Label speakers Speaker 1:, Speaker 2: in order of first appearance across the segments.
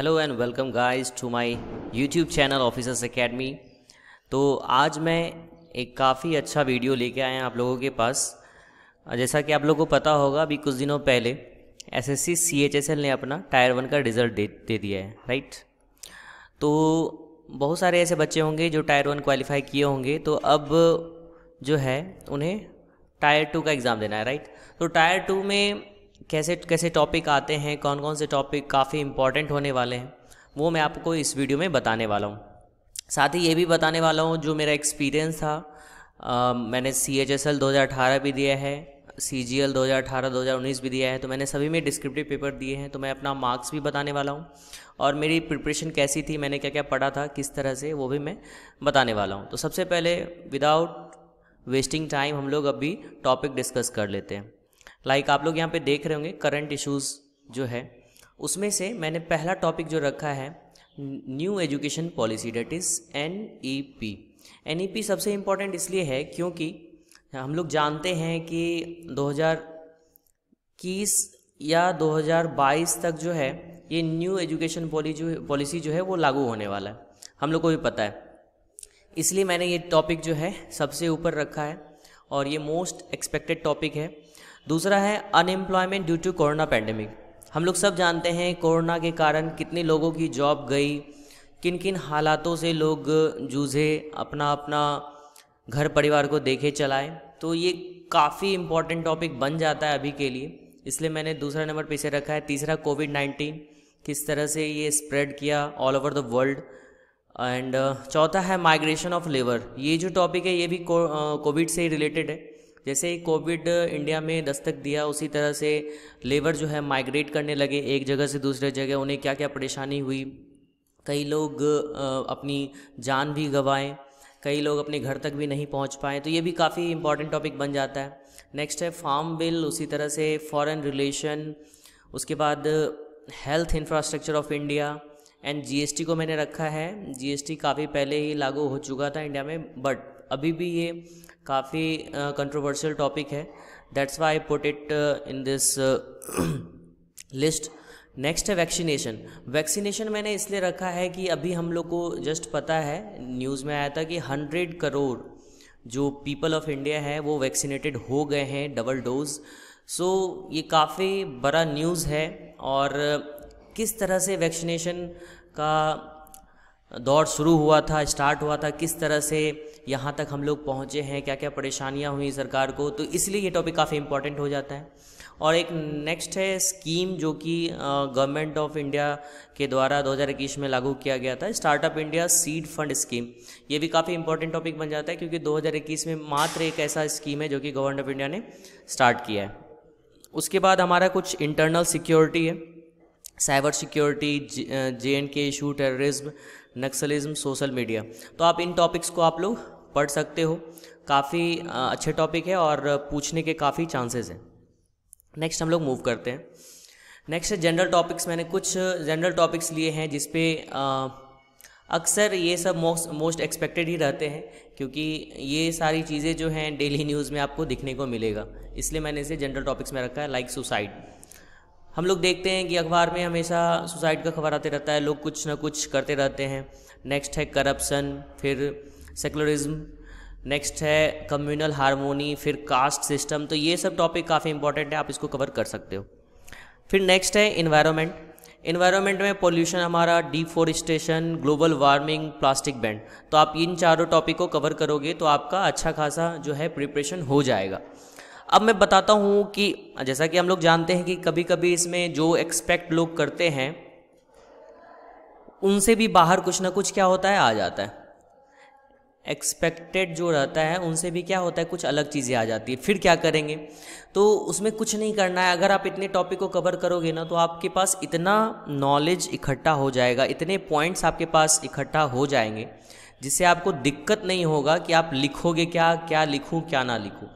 Speaker 1: Hello and welcome guys to my YouTube channel officers academy तो आज मैं एक काफ़ी अच्छा वीडियो लेके आया आप लोगों के पास जैसा कि आप लोगों को पता होगा अभी कुछ दिनों पहले एसएससी सीएचएसएल ने अपना टायर वन का रिजल्ट दे दे दिया है राइट तो बहुत सारे ऐसे बच्चे होंगे जो टायर वन क्वालिफाई किए होंगे तो अब जो है उन्हें टायर टू का एग्ज़ाम देना है राइट तो टायर टू में कैसे कैसे टॉपिक आते हैं कौन कौन से टॉपिक काफ़ी इम्पॉर्टेंट होने वाले हैं वो मैं आपको इस वीडियो में बताने वाला हूँ साथ ही ये भी बताने वाला हूँ जो मेरा एक्सपीरियंस था आ, मैंने सी एच एस एल दो हज़ार अठारह भी दिया है सी जी एल दो हज़ार अठारह दो हज़ार उन्नीस भी दिया है तो मैंने सभी में डिस्क्रिप्टिव पेपर दिए हैं तो मैं अपना मार्क्स भी बताने वाला हूँ और मेरी प्रिपरेशन कैसी थी मैंने क्या क्या पढ़ा था किस तरह से वो भी मैं बताने वाला हूँ तो सबसे पहले विदाउट वेस्टिंग टाइम हम लोग अभी टॉपिक डिस्कस कर लेते हैं लाइक like आप लोग यहाँ पे देख रहे होंगे करंट इश्यूज़ जो है उसमें से मैंने पहला टॉपिक जो रखा है new education policy that is N E P N E P सबसे इम्पॉर्टेंट इसलिए है क्योंकि हम लोग जानते हैं कि दो या 2022 तक जो है ये न्यू एजुकेशन पॉलिसी जो है वो लागू होने वाला है हम लोग को भी पता है इसलिए मैंने ये टॉपिक जो है सबसे ऊपर रखा है और ये मोस्ट एक्सपेक्टेड टॉपिक है दूसरा है unemployment due to corona pandemic हम लोग सब जानते हैं कोरोना के कारण कितने लोगों की जॉब गई किन किन हालातों से लोग जूझे अपना अपना घर परिवार को देखे चलाए तो ये काफ़ी इम्पॉर्टेंट टॉपिक बन जाता है अभी के लिए इसलिए मैंने दूसरा नंबर पीछे रखा है तीसरा कोविड नाइन्टीन किस तरह से ये स्प्रेड किया all over the world and चौथा है माइग्रेशन ऑफ लेबर ये जो टॉपिक है ये भी कोविड से ही रिलेटेड है जैसे ही कोविड इंडिया में दस्तक दिया उसी तरह से लेबर जो है माइग्रेट करने लगे एक जगह से दूसरे जगह उन्हें क्या क्या परेशानी हुई कई लोग अपनी जान भी गंवाएं कई लोग अपने घर तक भी नहीं पहुंच पाए तो ये भी काफ़ी इंपॉर्टेंट टॉपिक बन जाता है नेक्स्ट है फार्म बिल उसी तरह से फॉरेन रिलेशन उसके बाद health infrastructure of India and GST को मैंने रखा है जीएसटी काफ़ी पहले ही लागू हो चुका था इंडिया में बट अभी भी ये काफ़ी कंट्रोवर्शियल टॉपिक है that's why I put it in this list next है वैक्सीनेशन वैक्सीनेशन मैंने इसलिए रखा है कि अभी हम लोग को जस्ट पता है न्यूज़ में आया था कि हंड्रेड करोड़ जो पीपल ऑफ इंडिया है वो वैक्सीनेटेड हो गए हैं डबल डोज सो so, ये काफ़ी बड़ा न्यूज़ है और किस तरह से वैक्सीनेशन का दौर शुरू हुआ था स्टार्ट हुआ था किस तरह से यहाँ तक हम लोग पहुँचे हैं क्या क्या परेशानियाँ हुई सरकार को तो इसलिए ये टॉपिक काफ़ी इंपॉर्टेंट हो जाता है और एक नेक्स्ट है स्कीम जो कि गवर्नमेंट ऑफ इंडिया के द्वारा 2021 में लागू किया गया था startup India seed fund scheme ये भी काफ़ी इंपॉर्टेंट टॉपिक बन जाता है क्योंकि 2021 में मात्र एक ऐसा स्कीम है जो कि गवर्नमेंट ऑफ इंडिया ने स्टार्ट किया है उसके बाद हमारा कुछ इंटरनल सिक्योरिटी है cyber security J and K issue terrorism naxalism social media तो आप इन टॉपिक्स को आप लोग पढ़ सकते हो काफ़ी अच्छे टॉपिक है और पूछने के काफ़ी चांसेस हैं नेक्स्ट हम लोग मूव करते हैं नेक्स्ट है जनरल टॉपिक्स मैंने कुछ जनरल टॉपिक्स लिए हैं जिसपे अक्सर ये सब मोस्ट मोस्ट एक्सपेक्टेड ही रहते हैं क्योंकि ये सारी चीज़ें जो हैं डेली न्यूज़ में आपको दिखने को मिलेगा इसलिए मैंने इसे जनरल टॉपिक्स में रखा है लाइक सुसाइड हम लोग देखते हैं कि अखबार में हमेशा सुसाइड का खबर आते रहता है लोग कुछ ना कुछ करते रहते हैं नेक्स्ट है करप्शन फिर सेकुलरिज्म नेक्स्ट है कम्युनल हारमोनी फिर कास्ट सिस्टम तो ये सब टॉपिक काफ़ी इंपॉर्टेंट है आप इसको कवर कर सकते हो फिर नेक्स्ट है इन्वायरमेंट इन्वायरमेंट में पोल्यूशन हमारा deforestation global warming plastic ban तो आप इन चारों टॉपिक को कवर करोगे तो आपका अच्छा खासा जो है प्रिपरेशन हो जाएगा अब मैं बताता हूँ कि जैसा कि हम लोग जानते हैं कि कभी कभी इसमें जो एक्सपेक्ट लोग करते हैं उनसे भी बाहर कुछ ना कुछ क्या होता है आ जाता है एक्सपेक्टेड जो रहता है उनसे भी क्या होता है कुछ अलग चीज़ें आ जाती है फिर क्या करेंगे तो उसमें कुछ नहीं करना है अगर आप इतने टॉपिक को कवर करोगे ना तो आपके पास इतना नॉलेज इकट्ठा हो जाएगा इतने पॉइंट्स आपके पास इकट्ठा हो जाएंगे जिससे आपको दिक्कत नहीं होगा कि आप लिखोगे क्या क्या लिखूँ क्या ना लिखूँ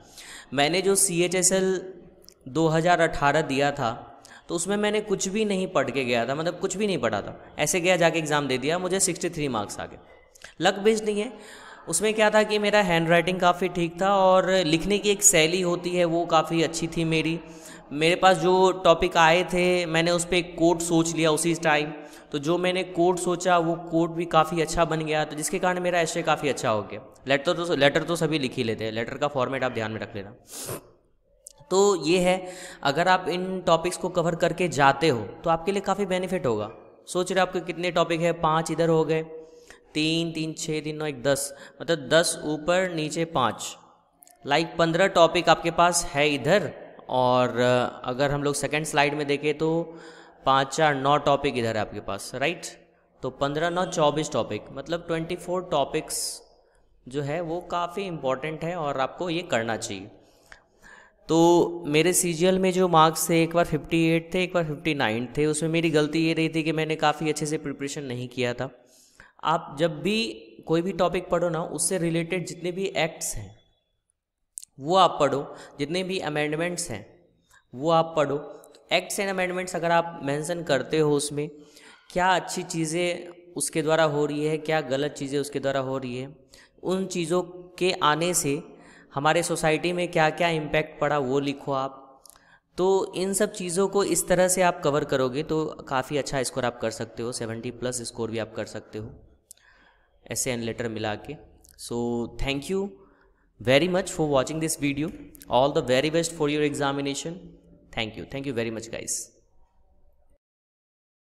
Speaker 1: मैंने जो सी एच एस एल दो हज़ार अठारह दिया था तो उसमें मैंने कुछ भी नहीं पढ़ के गया था मतलब कुछ भी नहीं पढ़ा था ऐसे गया जाके एग्ज़ाम दे दिया मुझे सिक्सटी थ्री मार्क्स आ गए लक बेस्ड नहीं है उसमें क्या था कि मेरा हैंड राइटिंग काफ़ी ठीक था और लिखने की एक शैली होती है वो काफ़ी अच्छी थी मेरी मेरे पास जो टॉपिक आए थे मैंने उस पर एक कोट सोच लिया उसी टाइम तो जो मैंने कोड सोचा वो कोड भी काफ़ी अच्छा बन गया तो जिसके कारण मेरा ऐसे काफ़ी अच्छा हो गया लेटर तो लेटर तो सभी लिख ही लेते हैं लेटर का फॉर्मेट आप ध्यान में रख लेना तो ये है अगर आप इन टॉपिक्स को कवर करके जाते हो तो आपके लिए काफ़ी बेनिफिट होगा सोच रहे आपके कितने टॉपिक है पाँच इधर हो गए तीन तीन छः तीन नौ एक दस मतलब दस ऊपर नीचे पाँच लाइक पंद्रह टॉपिक आपके पास है इधर और अगर हम लोग सेकेंड स्लाइड में देखें तो पाँच चार नौ टॉपिक इधर है आपके पास राइट तो पंद्रह नौ चौबीस टॉपिक मतलब ट्वेंटी फोर टॉपिक्स जो है वो काफ़ी इम्पॉर्टेंट है और आपको ये करना चाहिए तो मेरे सी में जो मार्क्स थे एक बार 58 थे एक बार 59 थे उसमें मेरी गलती ये रही थी कि मैंने काफ़ी अच्छे से प्रिपरेशन नहीं किया था आप जब भी कोई भी टॉपिक पढ़ो ना उससे रिलेटेड जितने भी एक्ट्स हैं वो आप पढ़ो जितने भी अमेंडमेंट्स हैं वो आप पढ़ो एक्ट्स एंड अमेंडमेंट्स अगर आप मेंशन करते हो उसमें क्या अच्छी चीज़ें उसके द्वारा हो रही है क्या गलत चीज़ें उसके द्वारा हो रही है उन चीज़ों के आने से हमारे सोसाइटी में क्या क्या इम्पैक्ट पड़ा वो लिखो आप तो इन सब चीज़ों को इस तरह से आप कवर करोगे तो काफ़ी अच्छा स्कोर आप कर सकते हो सेवेंटी प्लस स्कोर भी आप कर सकते हो ऐसे एन लेटर मिला के so thank you very much for watching this video all the very best for your examination Thank you. Thank you very much guys.